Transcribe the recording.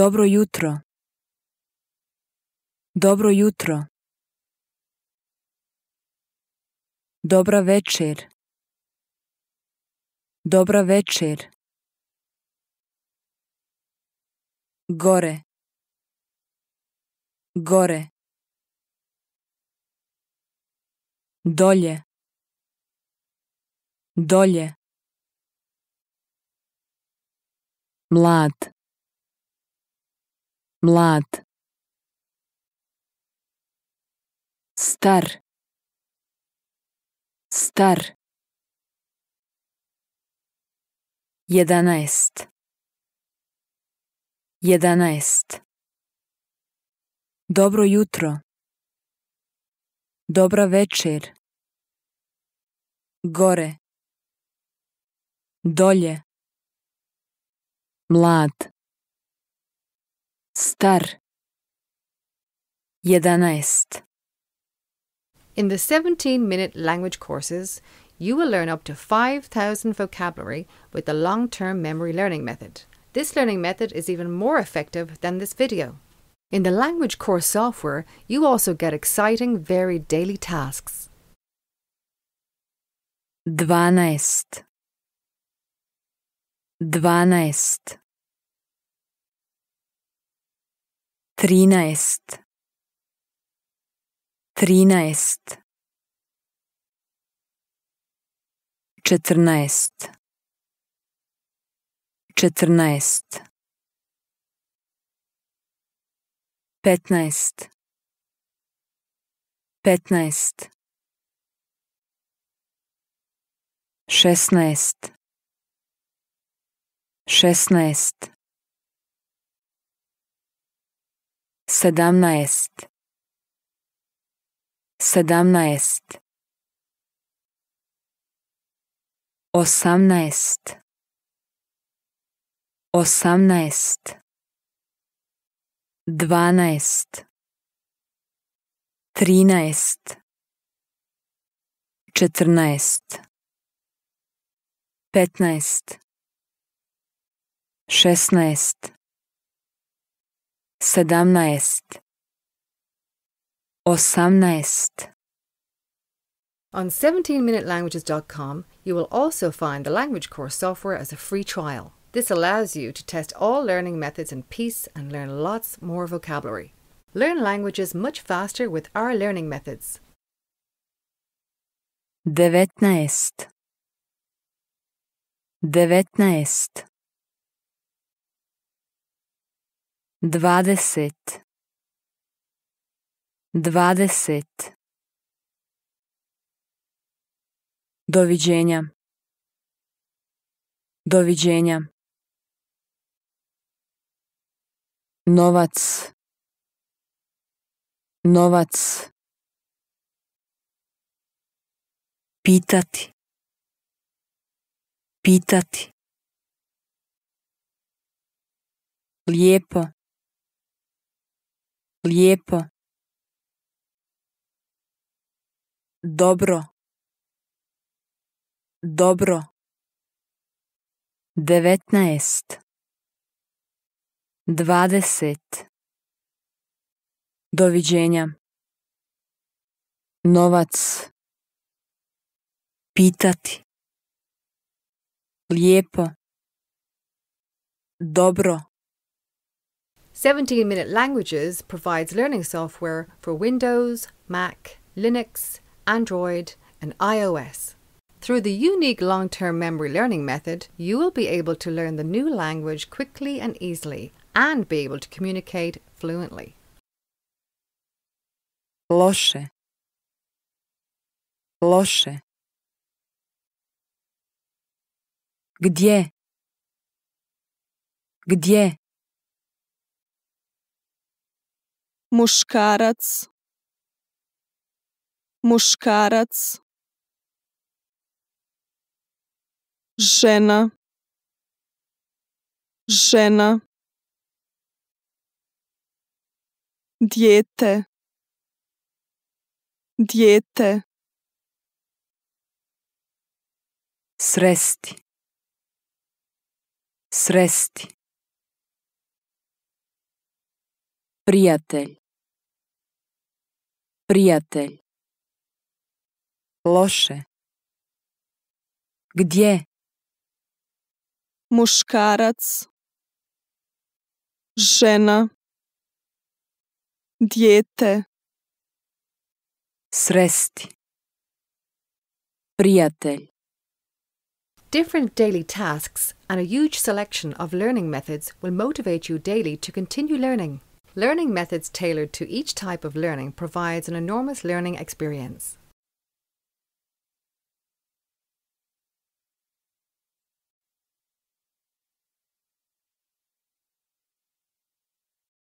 Dobro jutro. Dobro jutro. Dobra večer. Dobra večer. Gore. Gore. Dolje. Dolje. Mlad mlad star star jedanaest jedanaest dobro jutro dobra večer gore dolje mlad Star 11 In the 17 minute language courses, you will learn up to 5,000 vocabulary with the long term memory learning method. This learning method is even more effective than this video. In the language course software, you also get exciting, varied daily tasks. 12 12 trinaest trinaest četrnaest četrnaest petnaest petnaest šesnaest šesnaest sedamnaest sedamnaest osamnaest osamnaest dvanaest trinaest četrnaest petnaest šesnaest, sedamnaest, osamnaest. On 17minutelanguages.com, you will also find the language course software as a free trial. This allows you to test all learning methods in peace and learn lots more vocabulary. Learn languages much faster with our learning methods. 19 19 dvadeset dvadeset doviđenja doviđenja novac novac pitati pitati lijepo Lijepo. Dobro. Dobro. Devetnaest. Dvadeset. Doviđenja. Novac. Pitati. Lijepo. Dobro. 17 Minute Languages provides learning software for Windows, Mac, Linux, Android, and iOS. Through the unique long term memory learning method, you will be able to learn the new language quickly and easily and be able to communicate fluently. Loše. Loše. Gdje? Gdje? muškarac muškarac žena žena dijete dijete sresti sresti prijatelj Prijatelj. Loše. Gdje? Muškarac. Žena. Dijete. Sresti. Prijatelj. Different daily tasks and a huge selection of learning methods will motivate you daily to continue learning. Learning methods tailored to each type of learning provides an enormous learning experience.